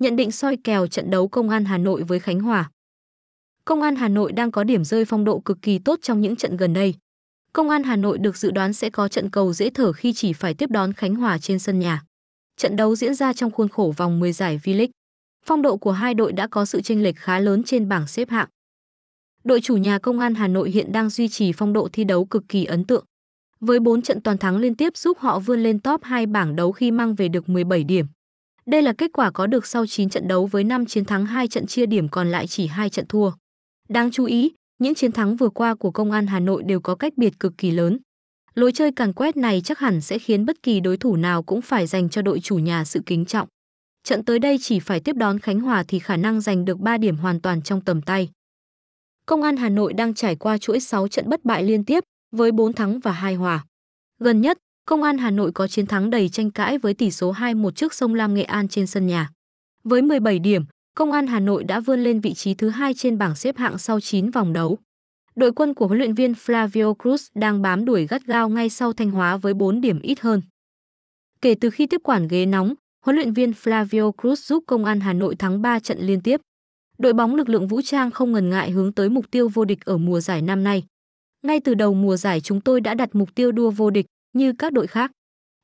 nhận định soi kèo trận đấu Công an Hà Nội với Khánh Hòa. Công an Hà Nội đang có điểm rơi phong độ cực kỳ tốt trong những trận gần đây. Công an Hà Nội được dự đoán sẽ có trận cầu dễ thở khi chỉ phải tiếp đón Khánh Hòa trên sân nhà. Trận đấu diễn ra trong khuôn khổ vòng 10 giải V-League. Phong độ của hai đội đã có sự chênh lệch khá lớn trên bảng xếp hạng. Đội chủ nhà Công an Hà Nội hiện đang duy trì phong độ thi đấu cực kỳ ấn tượng. Với 4 trận toàn thắng liên tiếp giúp họ vươn lên top 2 bảng đấu khi mang về được 17 điểm. Đây là kết quả có được sau 9 trận đấu với 5 chiến thắng 2 trận chia điểm còn lại chỉ 2 trận thua. Đáng chú ý, những chiến thắng vừa qua của Công an Hà Nội đều có cách biệt cực kỳ lớn. Lối chơi càn quét này chắc hẳn sẽ khiến bất kỳ đối thủ nào cũng phải dành cho đội chủ nhà sự kính trọng. Trận tới đây chỉ phải tiếp đón Khánh Hòa thì khả năng giành được 3 điểm hoàn toàn trong tầm tay. Công an Hà Nội đang trải qua chuỗi 6 trận bất bại liên tiếp với 4 thắng và 2 hòa. Gần nhất, Công an Hà Nội có chiến thắng đầy tranh cãi với tỷ số 2-1 trước Sông Lam Nghệ An trên sân nhà. Với 17 điểm, Công an Hà Nội đã vươn lên vị trí thứ hai trên bảng xếp hạng sau 9 vòng đấu. Đội quân của huấn luyện viên Flavio Cruz đang bám đuổi gắt gao ngay sau Thanh Hóa với 4 điểm ít hơn. Kể từ khi tiếp quản ghế nóng, huấn luyện viên Flavio Cruz giúp Công an Hà Nội thắng 3 trận liên tiếp. Đội bóng lực lượng vũ trang không ngần ngại hướng tới mục tiêu vô địch ở mùa giải năm nay. Ngay từ đầu mùa giải chúng tôi đã đặt mục tiêu đua vô địch, như các đội khác.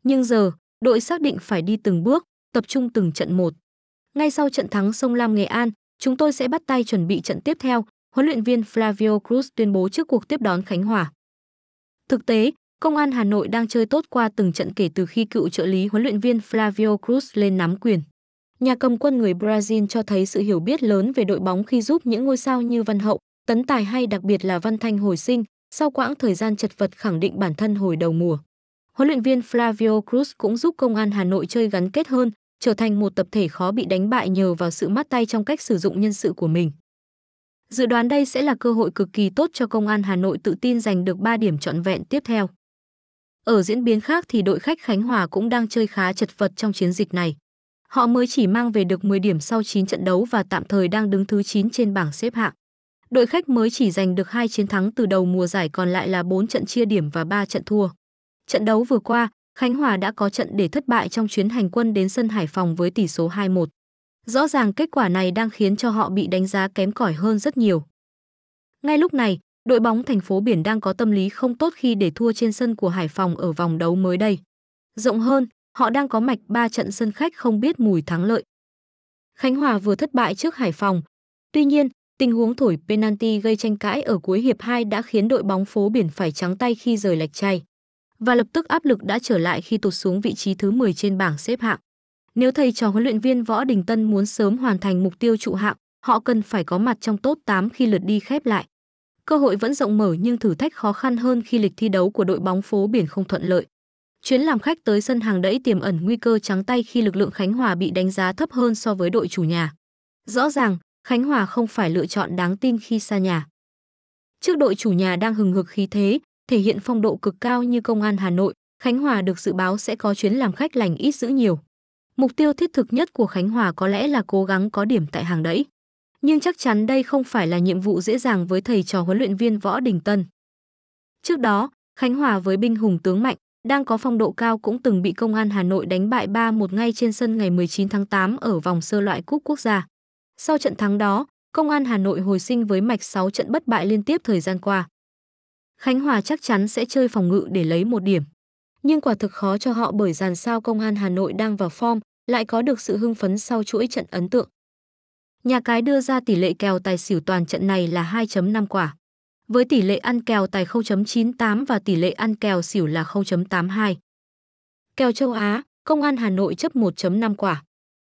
Nhưng giờ, đội xác định phải đi từng bước, tập trung từng trận một. Ngay sau trận thắng Sông Lam Nghệ An, chúng tôi sẽ bắt tay chuẩn bị trận tiếp theo, huấn luyện viên Flavio Cruz tuyên bố trước cuộc tiếp đón Khánh Hòa. Thực tế, Công an Hà Nội đang chơi tốt qua từng trận kể từ khi cựu trợ lý huấn luyện viên Flavio Cruz lên nắm quyền. Nhà cầm quân người Brazil cho thấy sự hiểu biết lớn về đội bóng khi giúp những ngôi sao như Văn Hậu, Tấn Tài hay đặc biệt là Văn Thanh hồi sinh, sau quãng thời gian chật vật khẳng định bản thân hồi đầu mùa huấn luyện viên Flavio Cruz cũng giúp Công an Hà Nội chơi gắn kết hơn, trở thành một tập thể khó bị đánh bại nhờ vào sự mắt tay trong cách sử dụng nhân sự của mình. Dự đoán đây sẽ là cơ hội cực kỳ tốt cho Công an Hà Nội tự tin giành được 3 điểm trọn vẹn tiếp theo. Ở diễn biến khác thì đội khách Khánh Hòa cũng đang chơi khá chật vật trong chiến dịch này. Họ mới chỉ mang về được 10 điểm sau 9 trận đấu và tạm thời đang đứng thứ 9 trên bảng xếp hạng. Đội khách mới chỉ giành được 2 chiến thắng từ đầu mùa giải còn lại là 4 trận chia điểm và 3 trận thua. Trận đấu vừa qua, Khánh Hòa đã có trận để thất bại trong chuyến hành quân đến sân Hải Phòng với tỷ số 2-1. Rõ ràng kết quả này đang khiến cho họ bị đánh giá kém cỏi hơn rất nhiều. Ngay lúc này, đội bóng thành phố Biển đang có tâm lý không tốt khi để thua trên sân của Hải Phòng ở vòng đấu mới đây. Rộng hơn, họ đang có mạch 3 trận sân khách không biết mùi thắng lợi. Khánh Hòa vừa thất bại trước Hải Phòng. Tuy nhiên, tình huống thổi penalty gây tranh cãi ở cuối hiệp 2 đã khiến đội bóng phố Biển phải trắng tay khi rời lệch chay và lập tức áp lực đã trở lại khi tụt xuống vị trí thứ 10 trên bảng xếp hạng. Nếu thầy trò huấn luyện viên Võ Đình Tân muốn sớm hoàn thành mục tiêu trụ hạng, họ cần phải có mặt trong top 8 khi lượt đi khép lại. Cơ hội vẫn rộng mở nhưng thử thách khó khăn hơn khi lịch thi đấu của đội bóng phố biển không thuận lợi. Chuyến làm khách tới sân hàng đẫy tiềm ẩn nguy cơ trắng tay khi lực lượng Khánh Hòa bị đánh giá thấp hơn so với đội chủ nhà. Rõ ràng, Khánh Hòa không phải lựa chọn đáng tin khi xa nhà. Trước đội chủ nhà đang hừng hực khí thế, thể hiện phong độ cực cao như Công an Hà Nội, Khánh Hòa được dự báo sẽ có chuyến làm khách lành ít dữ nhiều. Mục tiêu thiết thực nhất của Khánh Hòa có lẽ là cố gắng có điểm tại hàng đẫy. Nhưng chắc chắn đây không phải là nhiệm vụ dễ dàng với thầy trò huấn luyện viên Võ Đình Tân. Trước đó, Khánh Hòa với binh hùng tướng mạnh, đang có phong độ cao cũng từng bị Công an Hà Nội đánh bại 3-1 ngay trên sân ngày 19 tháng 8 ở vòng sơ loại Cúp Quốc gia. Sau trận thắng đó, Công an Hà Nội hồi sinh với mạch 6 trận bất bại liên tiếp thời gian qua. Khánh Hòa chắc chắn sẽ chơi phòng ngự để lấy một điểm. Nhưng quả thực khó cho họ bởi dàn sao công an Hà Nội đang vào form, lại có được sự hưng phấn sau chuỗi trận ấn tượng. Nhà cái đưa ra tỷ lệ kèo tài xỉu toàn trận này là 2.5 quả. Với tỷ lệ ăn kèo tài 0.98 và tỷ lệ ăn kèo xỉu là 0.82. Kèo châu Á, Công an Hà Nội chấp 1.5 quả.